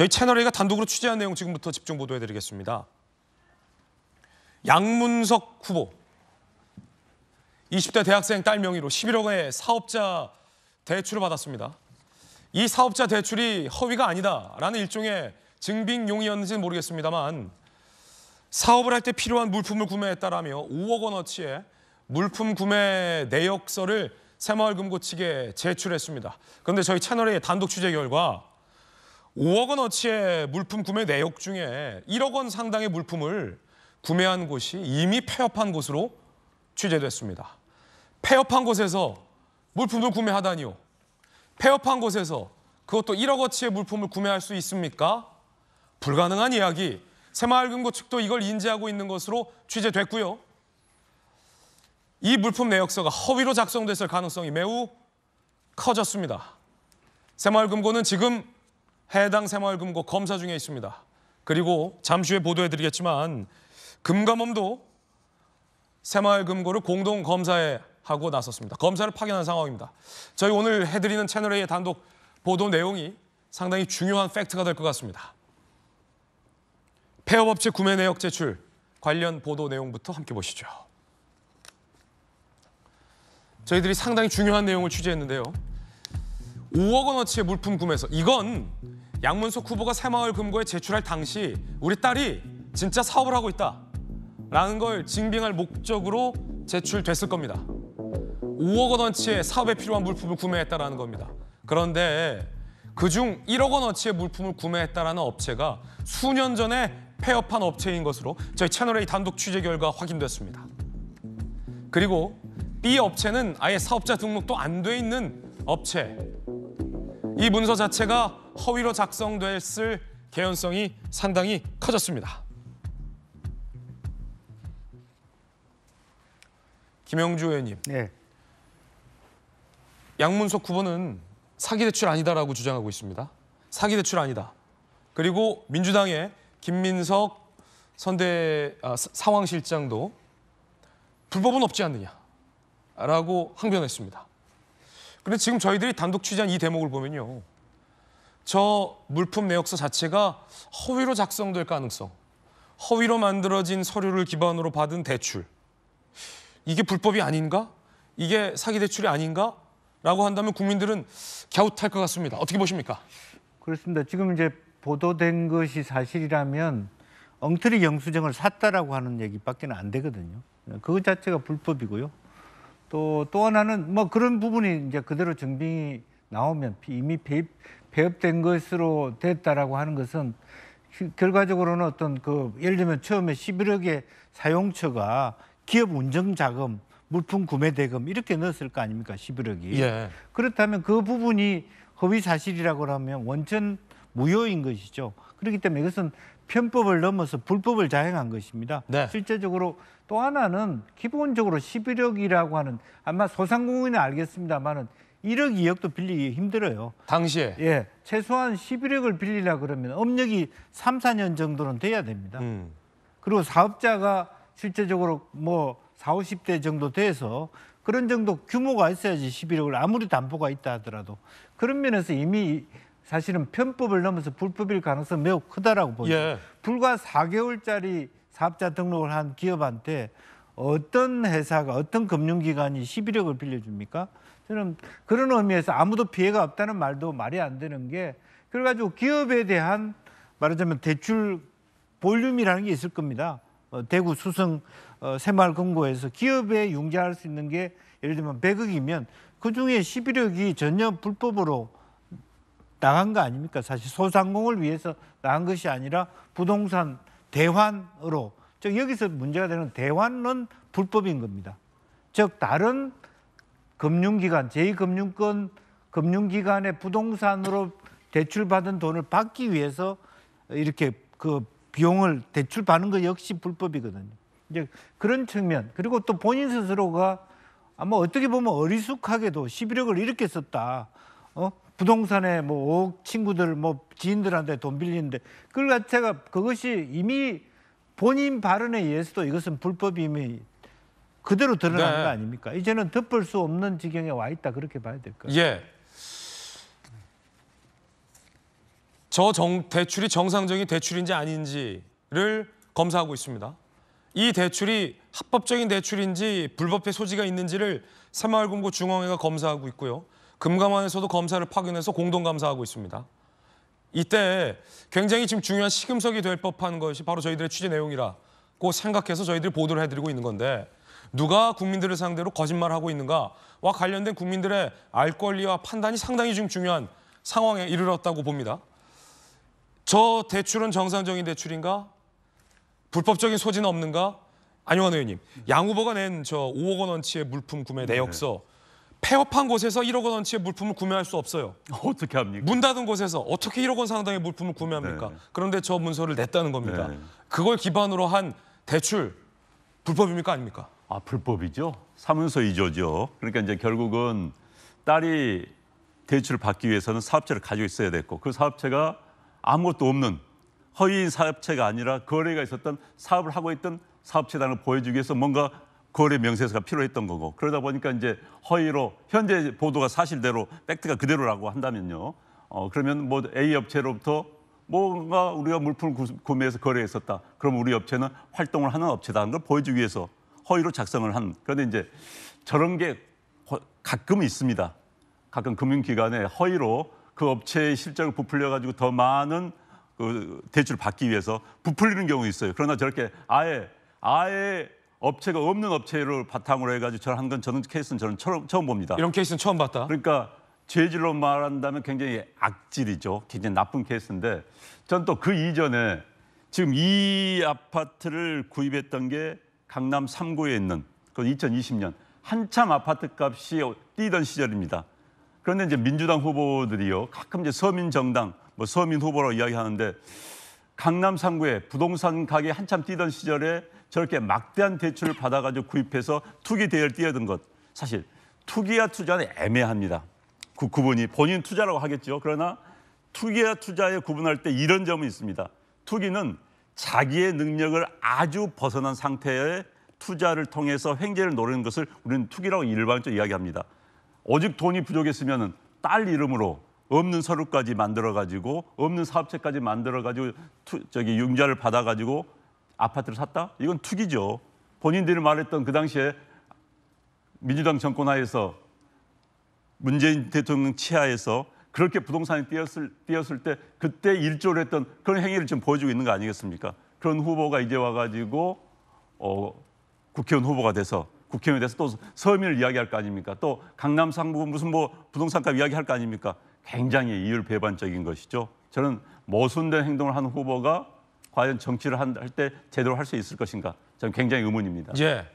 저희 채널A가 단독으로 취재한 내용 지금부터 집중 보도해드리겠습니다. 양문석 후보, 20대 대학생 딸 명의로 11억 원의 사업자 대출을 받았습니다. 이 사업자 대출이 허위가 아니다라는 일종의 증빙용이었는지는 모르겠습니다만 사업을 할 때 필요한 물품을 구매했다라며 5억 원어치의 물품 구매 내역서를 새마을금고 측에 제출했습니다. 그런데 저희 채널의 단독 취재 결과 5억 원어치의 물품 구매 내역 중에 1억 원 상당의 물품을 구매한 곳이 이미 폐업한 곳으로 취재됐습니다. 폐업한 곳에서 물품을 구매하다니요. 폐업한 곳에서 그것도 1억 원치의 물품을 구매할 수 있습니까? 불가능한 이야기. 새마을금고 측도 이걸 인지하고 있는 것으로 취재됐고요. 이 물품 내역서가 허위로 작성됐을 가능성이 매우 커졌습니다. 새마을금고는 지금 해당 새마을금고 검사 중에 있습니다. 그리고 잠시 후에 보도해드리겠지만 금감원도 새마을금고를 공동 검사에 하고 나섰습니다. 검사를 파견한 상황입니다. 저희 오늘 해드리는 채널A의 단독 보도 내용이 상당히 중요한 팩트가 될 것 같습니다. 폐업업체 구매 내역 제출 관련 보도 내용부터 함께 보시죠. 저희들이 상당히 중요한 내용을 취재했는데요. 5억 원어치의 물품 구매서 이건 양문석 후보가 새마을 금고에 제출할 당시 우리 딸이 진짜 사업을 하고 있다 라는 걸 징빙할 목적으로 제출됐을 겁니다. 5억 원어치의 사업에 필요한 물품을 구매했다라는 겁니다. 그런데 그중 1억 원어치의 물품을 구매했다라는 업체가 수년 전에 폐업한 업체인 것으로 저희 채널A 단독 취재 결과 확인됐습니다. 그리고 B 업체는 아예 사업자 등록도 안 돼 있는 업체. 이 문서 자체가 허위로 작성됐을 개연성이 상당히 커졌습니다. 김영주 의원님. 네. 양문석 후보는 사기 대출 아니다라고 주장하고 있습니다. 사기 대출 아니다. 그리고 민주당의 김민석 선대 아, 상황실장도 불법은 없지 않느냐라고 항변했습니다. 그런데 지금 저희들이 단독 취재한 이 대목을 보면요. 저 물품 내역서 자체가 허위로 작성될 가능성, 허위로 만들어진 서류를 기반으로 받은 대출, 이게 불법이 아닌가? 이게 사기 대출이 아닌가? 라고 한다면 국민들은 갸웃할 것 같습니다. 어떻게 보십니까? 그렇습니다. 지금 이제 보도된 것이 사실이라면 엉터리 영수증을 샀다라고 하는 얘기밖에 안 되거든요. 그 자체가 불법이고요. 또, 또 하나는 뭐 그런 부분이 이제 그대로 증빙이 나오면 이미 배입, 배업된 것으로 됐다라고 하는 것은 결과적으로는 어떤 그 예를 들면 처음에 11억의 사용처가 기업 운전 자금, 물품 구매 대금 이렇게 넣었을 거 아닙니까? 11억이. 예. 그렇다면 그 부분이 허위 사실이라고 하면 원천 무효인 것이죠. 그렇기 때문에 이것은 편법을 넘어서 불법을 자행한 것입니다. 네. 실제적으로 또 하나는 기본적으로 11억이라고 하는 아마 소상공인은 알겠습니다만은 1억, 2억도 빌리기 힘들어요. 당시에? 예. 최소한 11억을 빌리라 그러면 업력이 3, 4년 정도는 돼야 됩니다. 음. 그리고 사업자가 실제적으로 뭐 40, 50대 정도 돼서 그런 정도 규모가 있어야지 11억을 아무리 담보가 있다 하더라도 그런 면에서 이미 사실은 편법을 넘어서 불법일 가능성이 매우 크다라고 보죠. 예. 불과 4개월짜리 사업자 등록을 한 기업한테 어떤 회사가 어떤 금융기관이 11억을 빌려줍니까? 저는 그런 의미에서 아무도 피해가 없다는 말도 말이 안 되는 게 그래가지고 기업에 대한 말하자면 대출 볼륨이라는 게 있을 겁니다. 어, 대구 수성 어, 새마을금고에서 기업에 융자할 수 있는 게 예를 들면 100억이면 그 중에 11억이 전혀 불법으로 나간 거 아닙니까? 사실 소상공을 위해서 나간 것이 아니라 부동산 대환으로 즉 여기서 문제가 되는 대환은 불법인 겁니다. 즉 다른 금융기관, 제2금융권 금융기관의 부동산으로 대출받은 돈을 받기 위해서 이렇게 그 비용을 대출받는 것 역시 불법이거든요. 이제 그런 측면 그리고 또 본인 스스로가 아마 어떻게 보면 어리숙하게도 11억을 이렇게 썼다. 어? 부동산에 뭐 친구들 뭐 지인들한테 돈 빌리는데 그걸 자체가 그것이 이미 본인 발언에 의해서도 이것은 불법이 이 그대로 드러나 네. 거 아닙니까? 이제는 덮을 수 없는 지경에 와 있다 그렇게 봐야 될 거예요. 예. 저 정, 대출이 정상적인 대출인지 아닌지를 검사하고 있습니다. 이 대출이 합법적인 대출인지 불법의 소지가 있는지를 새마을금고 중앙회가 검사하고 있고요. 금감원에서도 검사를 파견해서 공동 감사하고 있습니다. 이때 굉장히 지금 중요한 시금석이 될 법한 것이 바로 저희들의 취재 내용이라고 생각해서 저희들이 보도를 해드리고 있는 건데 누가 국민들을 상대로 거짓말하고 있는가와 관련된 국민들의 알 권리와 판단이 상당히 지금 중요한 상황에 이르렀다고 봅니다. 저 대출은 정상적인 대출인가? 불법적인 소지는 없는가? 안영환 의원님, 양 후보가 낸 저 5억 원어치의 물품 구매 네. 내역서 폐업한 곳에서 1억 원어치의 물품을 구매할 수 없어요. 어떻게 합니까? 문 닫은 곳에서 어떻게 1억 원 상당의 물품을 구매합니까? 네. 그런데 저 문서를 냈다는 겁니다. 네. 그걸 기반으로 한 대출 불법입니까 아닙니까? 아, 불법이죠. 사문서 위조죠 그러니까 이제 결국은 딸이 대출을 받기 위해서는 사업체를 가지고 있어야 됐고 그 사업체가 아무것도 없는 허위인 사업체가 아니라 거래가 있었던 사업을 하고 있던 사업체단을 보여주기 위해서 뭔가 거래 명세서가 필요했던 거고 그러다 보니까 이제 허위로 현재 보도가 사실대로 팩트가 그대로라고 한다면요. 어 그러면 뭐 A 업체로부터 뭔가 우리가 물품을 구매해서 거래했었다. 그럼 우리 업체는 활동을 하는 업체다는 걸 보여주기 위해서 허위로 작성을 한 그런데 이제 저런 게 가끔 있습니다. 가끔 금융기관에 허위로 그 업체의 실적을 부풀려 가지고 더 많은 그 대출을 받기 위해서 부풀리는 경우 있어요. 그러나 저렇게 아예 아예 업체가 없는 업체를 바탕으로 해가지고 저런 한 건 저는 케이스는 저는 처음, 처음 봅니다. 이런 케이스는 처음 봤다. 그러니까 죄질로 말한다면 굉장히 악질이죠. 굉장히 나쁜 케이스인데 전 또 그 이전에 지금 이 아파트를 구입했던 게 강남 3구에 있는 그 2020년 한참 아파트값이 뛰던 시절입니다. 그런데 이제 민주당 후보들이요 가끔 이제 서민 정당 뭐 서민 후보라고 이야기하는데 강남 3구에 부동산 가게 한참 뛰던 시절에 저렇게 막대한 대출을 받아가지고 구입해서 투기 대열 뛰어든 것 사실 투기와 투자는 애매합니다. 그 구분이 본인 투자라고 하겠죠. 그러나 투기와 투자에 구분할 때 이런 점은 있습니다. 투기는 자기의 능력을 아주 벗어난 상태의 투자를 통해서 횡재를 노리는 것을 우리는 투기라고 일반적으로 이야기합니다. 오직 돈이 부족했으면 딸 이름으로 없는 서류까지 만들어 가지고 없는 사업체까지 만들어 가지고 저기 융자를 받아 가지고 아파트를 샀다? 이건 투기죠. 본인들이 말했던 그 당시에 민주당 정권 하에서 문재인 대통령 치하에서 그렇게 부동산이 뛰었을, 뛰었을 때 그때 일조를 했던 그런 행위를 지금 보여주고 있는 거 아니겠습니까? 그런 후보가 이제 와가지고 어, 국회의원 후보가 돼서 국회의원에 대해서 또 서민을 이야기할 거 아닙니까? 또 강남 상부 무슨 뭐 부동산값 이야기할 거 아닙니까? 굉장히 이율 배반적인 것이죠. 저는 모순된 행동을 한 후보가 과연 정치를 할 때 제대로 할 수 있을 것인가? 저는 굉장히 의문입니다. 예.